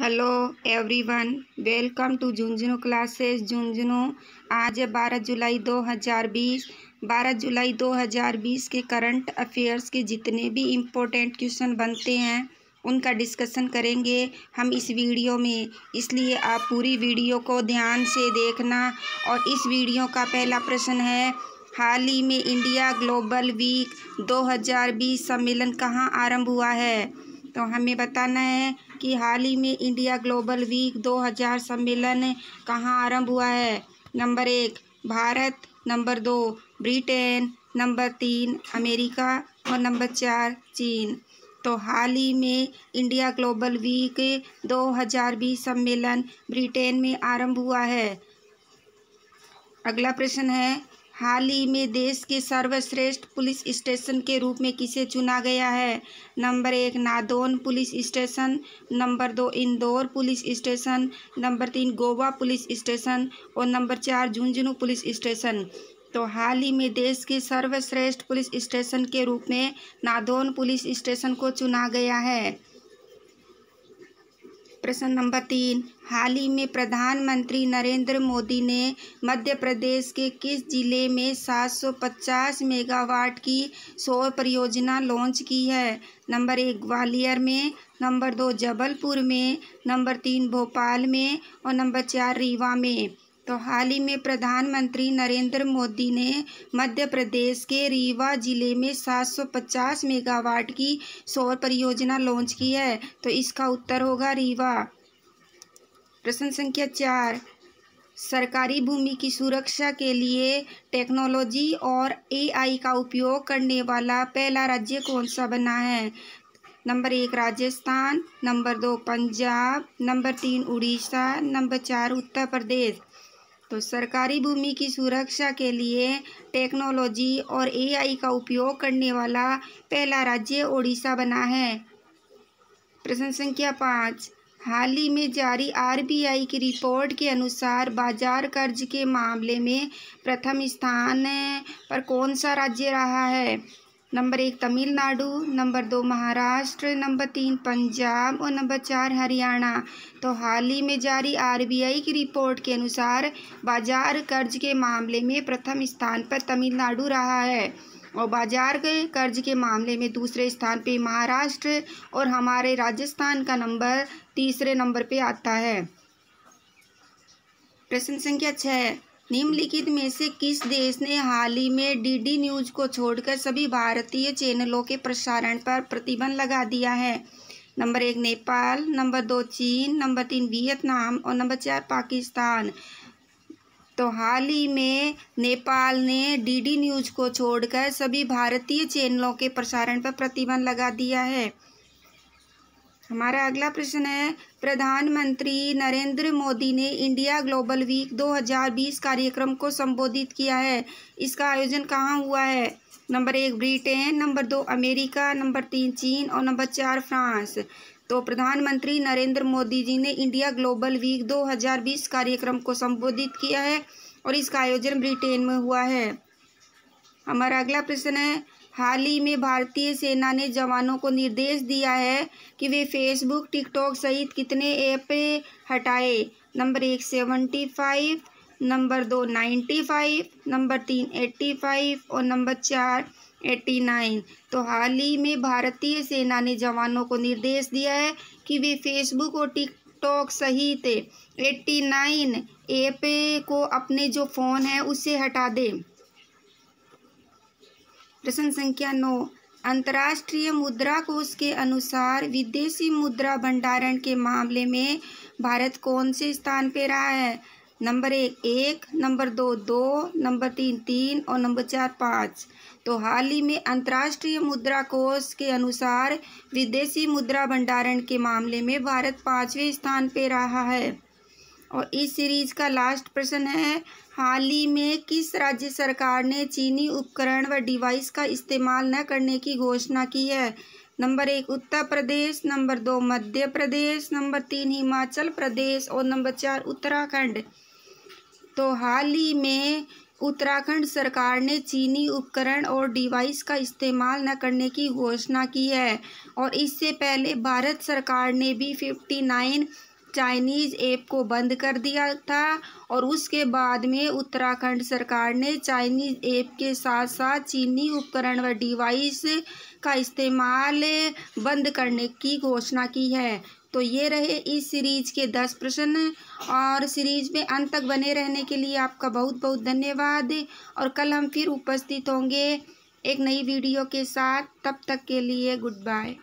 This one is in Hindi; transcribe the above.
hello everyone welcome to Jhunjhunu classes Jhunjhunu आज है बारह जुलाई 2020 बारह जुलाई 2020 के करंट अफेयर्स के जितने भी इम्पोर्टेंट क्वेश्चन बनते हैं उनका डिस्कशन करेंगे हम इस वीडियो में इसलिए आप पूरी वीडियो को ध्यान से देखना और इस वीडियो का पहला प्रश्न है हाल ही में इंडिया ग्लोबल वीक 2020 सम्मेलन कहाँ आरंभ हुआ है तो हमें बताना है कि हाल ही में इंडिया ग्लोबल वीक 2000 सम्मेलन कहाँ आरंभ हुआ है नंबर एक भारत नंबर दो ब्रिटेन नंबर तीन अमेरिका और नंबर चार चीन तो हाल ही में इंडिया ग्लोबल वीक 2020 सम्मेलन ब्रिटेन में आरंभ हुआ है अगला प्रश्न है हाल ही में देश के सर्वश्रेष्ठ पुलिस स्टेशन के रूप में किसे चुना गया है नंबर एक नादौन पुलिस स्टेशन नंबर दो इंदौर पुलिस स्टेशन नंबर तीन गोवा पुलिस स्टेशन और नंबर चार झुंझुनू पुलिस स्टेशन तो हाल ही में देश के सर्वश्रेष्ठ पुलिस स्टेशन के रूप में नादौन पुलिस स्टेशन को चुना गया है प्रश्न नंबर तीन हाल ही में प्रधानमंत्री नरेंद्र मोदी ने मध्य प्रदेश के किस जिले में 750 मेगावाट की सौर परियोजना लॉन्च की है नंबर एक ग्वालियर में नंबर दो जबलपुर में नंबर तीन भोपाल में और नंबर चार रीवा में तो हाल ही में प्रधानमंत्री नरेंद्र मोदी ने मध्य प्रदेश के रीवा जिले में 750 मेगावाट की सौर परियोजना लॉन्च की है तो इसका उत्तर होगा रीवा प्रश्न संख्या चार सरकारी भूमि की सुरक्षा के लिए टेक्नोलॉजी और एआई का उपयोग करने वाला पहला राज्य कौन सा बना है नंबर एक राजस्थान नंबर दो पंजाब नंबर तीन उड़ीसा नंबर चार उत्तर प्रदेश तो सरकारी भूमि की सुरक्षा के लिए टेक्नोलॉजी और एआई का उपयोग करने वाला पहला राज्य ओडिशा बना है प्रश्न संख्या पाँच हाल ही में जारी आरबीआई की रिपोर्ट के अनुसार बाजार कर्ज के मामले में प्रथम स्थान पर कौन सा राज्य रहा है नंबर एक तमिलनाडु नंबर दो महाराष्ट्र नंबर तीन पंजाब और नंबर चार हरियाणा तो हाल ही में जारी आरबीआई की रिपोर्ट के अनुसार बाजार कर्ज के मामले में प्रथम स्थान पर तमिलनाडु रहा है और बाजार के कर्ज के मामले में दूसरे स्थान पे महाराष्ट्र और हमारे राजस्थान का नंबर तीसरे नंबर पे आता है प्रश्न संख्या छः निम्नलिखित में से किस देश ने हाल ही में डीडी न्यूज को छोड़कर सभी भारतीय चैनलों के प्रसारण पर प्रतिबंध लगा दिया है नंबर एक नेपाल नंबर दो चीन नंबर तीन वियतनाम और नंबर चार पाकिस्तान तो हाल ही में नेपाल ने डीडी न्यूज को छोड़कर सभी भारतीय चैनलों के प्रसारण पर प्रतिबंध लगा दिया है हमारा अगला प्रश्न है प्रधानमंत्री नरेंद्र मोदी ने इंडिया ग्लोबल वीक 2020 कार्यक्रम को संबोधित किया है इसका आयोजन कहाँ हुआ है नंबर एक ब्रिटेन नंबर दो अमेरिका नंबर तीन चीन और नंबर चार फ्रांस तो प्रधानमंत्री नरेंद्र मोदी जी ने इंडिया ग्लोबल वीक 2020 कार्यक्रम को संबोधित किया है और इसका आयोजन ब्रिटेन में हुआ है हमारा अगला प्रश्न है हाल ही में भारतीय सेना ने जवानों को निर्देश दिया है कि वे फेसबुक टिकटॉक सहित कितने ऐप हटाए नंबर एक सेवेंटी फाइव नंबर दो नाइन्टी फाइव नंबर तीन एट्टी फाइव और नंबर चार एट्टी नाइन तो हाल ही में भारतीय सेना ने जवानों को निर्देश दिया है कि वे फेसबुक और टिकटॉक सहित एट्टी नाइन ऐप को अपने जो फ़ोन है उसे हटा दें प्रश्न संख्या नौ अंतर्राष्ट्रीय मुद्रा कोष के अनुसार विदेशी मुद्रा भंडारण के मामले में भारत कौन से स्थान पर रहा है नंबर एक एक नंबर दो दो नंबर तीन तीन और नंबर चार पाँच तो हाल ही में अंतर्राष्ट्रीय मुद्रा कोष के अनुसार विदेशी मुद्रा भंडारण के मामले में भारत पाँचवें स्थान पर रहा है और इस सीरीज का लास्ट प्रश्न है हाल ही में किस राज्य सरकार ने चीनी उपकरण व डिवाइस का इस्तेमाल न करने की घोषणा की है नंबर एक उत्तर प्रदेश नंबर दो मध्य प्रदेश नंबर तीन हिमाचल प्रदेश और नंबर चार उत्तराखंड तो हाल ही में उत्तराखंड सरकार ने चीनी उपकरण और डिवाइस का इस्तेमाल न करने की घोषणा की है और इससे पहले भारत सरकार ने भी फिफ्टी नाइन चाइनीज़ ऐप को बंद कर दिया था और उसके बाद में उत्तराखंड सरकार ने चाइनीज़ ऐप के साथ साथ चीनी उपकरण व डिवाइस का इस्तेमाल बंद करने की घोषणा की है तो ये रहे इस सीरीज़ के दस प्रश्न और सीरीज़ में अंत तक बने रहने के लिए आपका बहुत बहुत धन्यवाद और कल हम फिर उपस्थित होंगे एक नई वीडियो के साथ तब तक के लिए गुड बाय